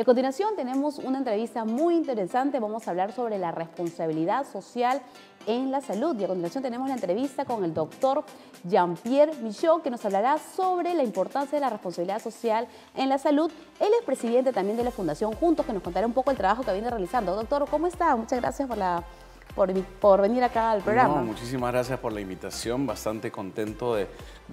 Y a continuación tenemos una entrevista muy interesante. Vamos a hablar sobre la responsabilidad social en la salud. Y a continuación tenemos la entrevista con el doctor Jean-Pierre Michaud, que nos hablará sobre la importancia de la responsabilidad social en la salud. Él es presidente también de la Fundación Juntos, que nos contará un poco el trabajo que viene realizando. Doctor, ¿cómo está? Muchas gracias por la por, venir acá al programa. muchísimas gracias por la invitación, bastante contento de,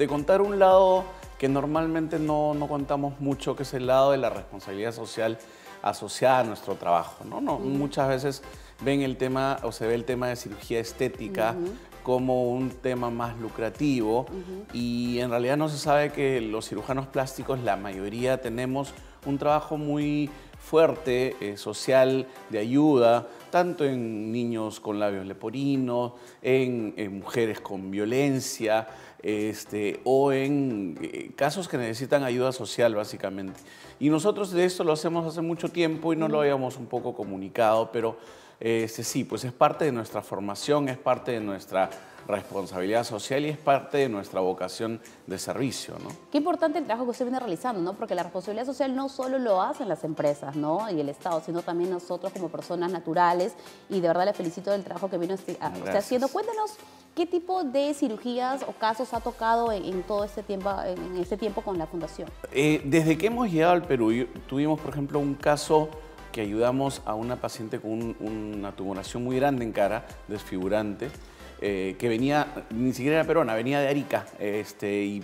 contar un lado que normalmente no, contamos mucho, que es el lado de la responsabilidad social asociada a nuestro trabajo. ¿no? Muchas veces ven el tema o se ve el tema de cirugía estética como un tema más lucrativo y en realidad no se sabe que los cirujanos plásticos, la mayoría tenemos un trabajo muy fuerte, eh, social, de ayuda, tanto en niños con labios leporinos, en, mujeres con violencia, este, o en eh, casos que necesitan ayuda social, básicamente. Y nosotros de esto lo hacemos hace mucho tiempo y no lo habíamos un poco comunicado, pero este, sí, pues es parte de nuestra formación, es parte de nuestra responsabilidad social y es parte de nuestra vocación de servicio, ¿no? Qué importante el trabajo que usted viene realizando, ¿no? Porque la responsabilidad social no solo lo hacen las empresas, ¿no? Y el Estado, sino también nosotros como personas naturales. Y de verdad le felicito del trabajo que viene este, usted haciendo. Cuéntanos qué tipo de cirugías o casos ha tocado en, todo este tiempo, este tiempo con la Fundación. Eh, desde que hemos llegado al Perú, tuvimos, por ejemplo, un caso que ayudamos a una paciente con una tumoración muy grande en cara, desfigurante, eh, que venía, ni siquiera era peruana, venía de Arica, este, y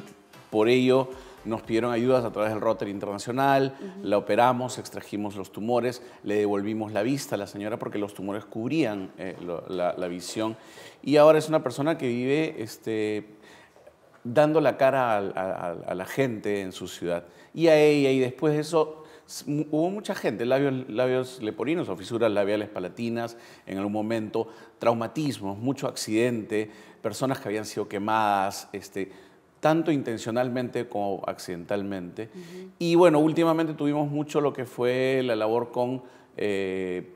por ello nos pidieron ayudas a través del Rotary Internacional, la operamos, extrajimos los tumores, le devolvimos la vista a la señora porque los tumores cubrían eh, la, visión. Y ahora es una persona que vive este, dando la cara a, a la gente en su ciudad. Y a ella, y después de eso, hubo mucha gente, labios, labios leporinos o fisuras labiales palatinas en algún momento, traumatismos, mucho accidente, personas que habían sido quemadas, este, tanto intencionalmente como accidentalmente. Y bueno, últimamente tuvimos mucho lo que fue la labor con eh,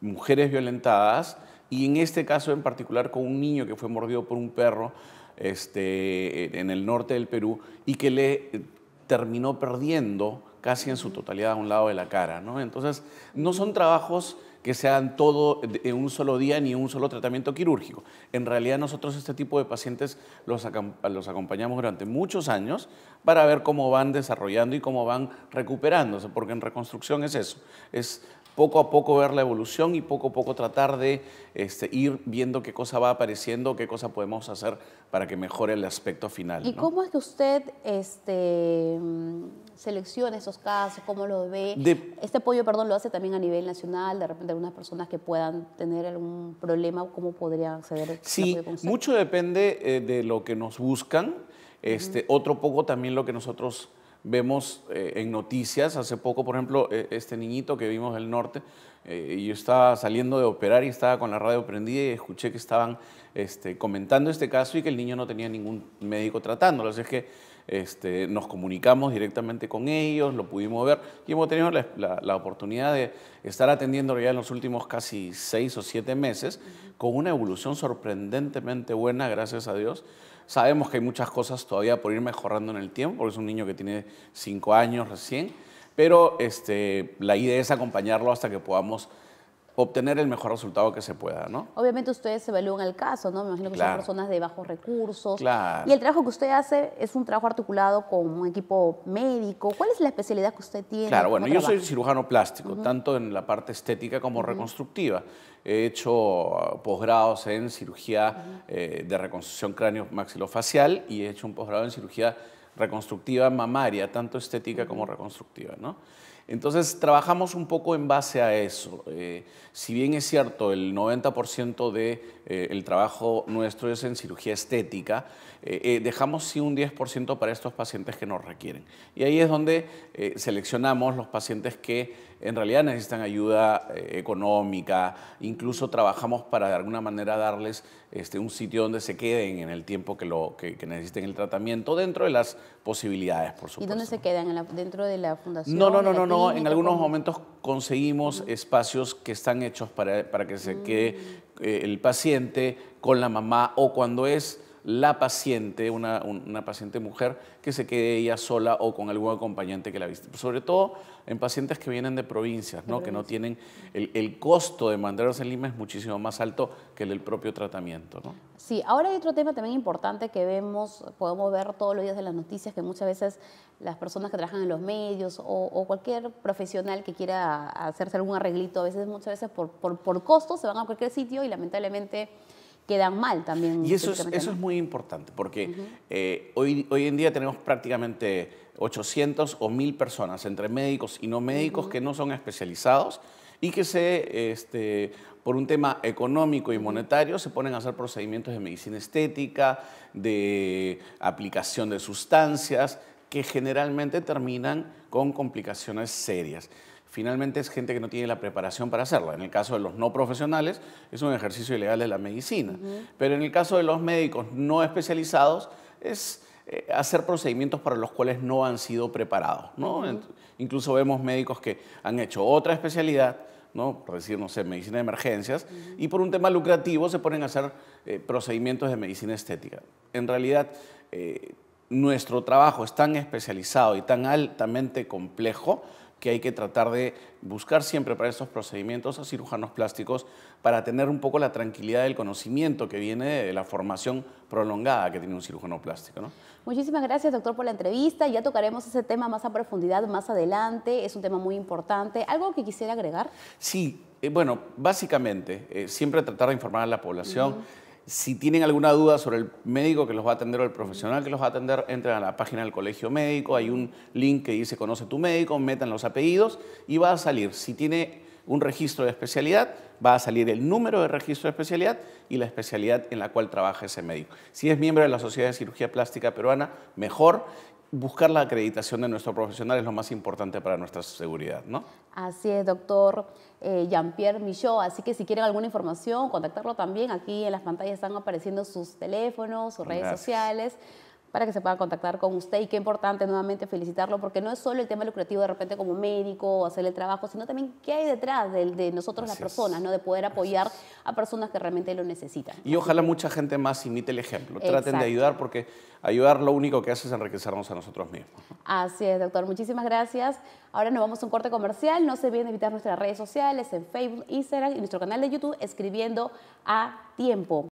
mujeres violentadas y en este caso en particular con un niño que fue mordido por un perro este, en el norte del Perú y que le eh, terminó perdiendo casi en su totalidad a un lado de la cara. Entonces, no son trabajos que se hagan todo en un solo día ni un solo tratamiento quirúrgico. En realidad nosotros este tipo de pacientes los, los acompañamos durante muchos años para ver cómo van desarrollando y cómo van recuperándose, porque en reconstrucción es eso, es poco a poco ver la evolución y poco a poco tratar de este, ir viendo qué cosa va apareciendo, qué cosa podemos hacer para que mejore el aspecto final. ¿Y cómo es que usted este, mm, selecciona esos casos? ¿Cómo lo ve? este apoyo, perdón, lo hace también a nivel nacional, de repente algunas personas que puedan tener algún problema, ¿cómo podrían acceder? Sí, mucho depende eh, de lo que nos buscan. Este, Otro poco también lo que nosotros vemos eh, en noticias, hace poco, por ejemplo, e, este niñito que vimos del norte, eh, y yo estaba saliendo de operar y estaba con la radio prendida y escuché que estaban este, comentando este caso y que el niño no tenía ningún médico tratándolo. Así es que este, nos comunicamos directamente con ellos, lo pudimos ver y hemos tenido la, oportunidad de estar atendiendo ya en los últimos casi seis o siete meses con una evolución sorprendentemente buena, gracias a Dios. Sabemos que hay muchas cosas todavía por ir mejorando en el tiempo, porque es un niño que tiene cinco años recién, pero este, la idea es acompañarlo hasta que podamos obtener el mejor resultado que se pueda, ¿no? Obviamente ustedes evalúan el caso, ¿no? Me imagino que son personas de bajos recursos. Claro. Y el trabajo que usted hace es un trabajo articulado con un equipo médico. ¿Cuál es la especialidad que usted tiene? Claro, bueno, yo soy cirujano plástico, tanto en la parte estética como reconstructiva. He hecho uh, posgrados en cirugía eh, de reconstrucción cráneo maxilofacial y he hecho un posgrado en cirugía reconstructiva mamaria, tanto estética como reconstructiva, ¿no? Entonces trabajamos un poco en base a eso. Eh, si bien es cierto, el 90% del de, eh, trabajo nuestro es en cirugía estética, eh, dejamos sí un 10% para estos pacientes que nos requieren. Y ahí es donde seleccionamos los pacientes que en realidad necesitan ayuda eh, económica, incluso trabajamos para de alguna manera darles este, un sitio donde se queden en el tiempo que, lo, que, necesiten el tratamiento, dentro de las posibilidades, por supuesto. ¿Y dónde se quedan? ¿Dentro de la fundación? No, no, no, no, no. en algunos momentos conseguimos espacios que están hechos para, que se quede mm. eh, el paciente con la mamá o cuando es la paciente, una, paciente mujer, que se quede ella sola o con algún acompañante que la visite. Sobre todo en pacientes que vienen de provincias, ¿no? que no tienen el, costo de mandarlos en Lima es muchísimo más alto que el del propio tratamiento. ¿no? Sí, ahora hay otro tema también importante que vemos, podemos ver todos los días en las noticias, que muchas veces las personas que trabajan en los medios o, cualquier profesional que quiera hacerse algún arreglito, a veces, muchas veces por, por, por costo se van a cualquier sitio y lamentablemente quedan mal también. Y eso es, eso es muy importante, porque eh, hoy, en día tenemos prácticamente 800 o 1000 personas entre médicos y no médicos que no son especializados y que se, este, por un tema económico y monetario, se ponen a hacer procedimientos de medicina estética, de aplicación de sustancias, que generalmente terminan con complicaciones serias finalmente es gente que no tiene la preparación para hacerlo. En el caso de los no profesionales, es un ejercicio ilegal de la medicina. Pero en el caso de los médicos no especializados, es eh, hacer procedimientos para los cuales no han sido preparados. Incluso vemos médicos que han hecho otra especialidad, por decir, no sé, medicina de emergencias, y por un tema lucrativo se ponen a hacer eh, procedimientos de medicina estética. En realidad, eh, nuestro trabajo es tan especializado y tan altamente complejo que hay que tratar de buscar siempre para estos procedimientos a cirujanos plásticos para tener un poco la tranquilidad del conocimiento que viene de la formación prolongada que tiene un cirujano plástico. ¿no? Muchísimas gracias, doctor, por la entrevista. Ya tocaremos ese tema más a profundidad más adelante. Es un tema muy importante. ¿Algo que quisiera agregar? Sí, eh, bueno, básicamente, eh, siempre tratar de informar a la población. Si tienen alguna duda sobre el médico que los va a atender o el profesional que los va a atender, entren a la página del colegio médico, hay un link que dice conoce tu médico, metan los apellidos y va a salir. Si tiene un registro de especialidad, va a salir el número de registro de especialidad y la especialidad en la cual trabaja ese médico. Si es miembro de la Sociedad de Cirugía Plástica Peruana, mejor buscar la acreditación de nuestro profesional es lo más importante para nuestra seguridad, ¿no? Así es, doctor eh, Jean-Pierre Michaud. Así que si quieren alguna información, contactarlo también. Aquí en las pantallas están apareciendo sus teléfonos, sus redes sociales para que se pueda contactar con usted. Y qué importante nuevamente felicitarlo, porque no es solo el tema lucrativo de repente como médico o hacer el trabajo, sino también qué hay detrás de, nosotros las personas, ¿no? de poder apoyar a personas que realmente lo necesitan. Y ojalá mucha gente más imite el ejemplo, traten de ayudar, porque ayudar lo único que hace es enriquecernos a nosotros mismos. Así es, doctor. Muchísimas gracias. Ahora nos vamos a un corte comercial. No se olviden visitar nuestras redes sociales en Facebook, Instagram y nuestro canal de YouTube escribiendo a tiempo.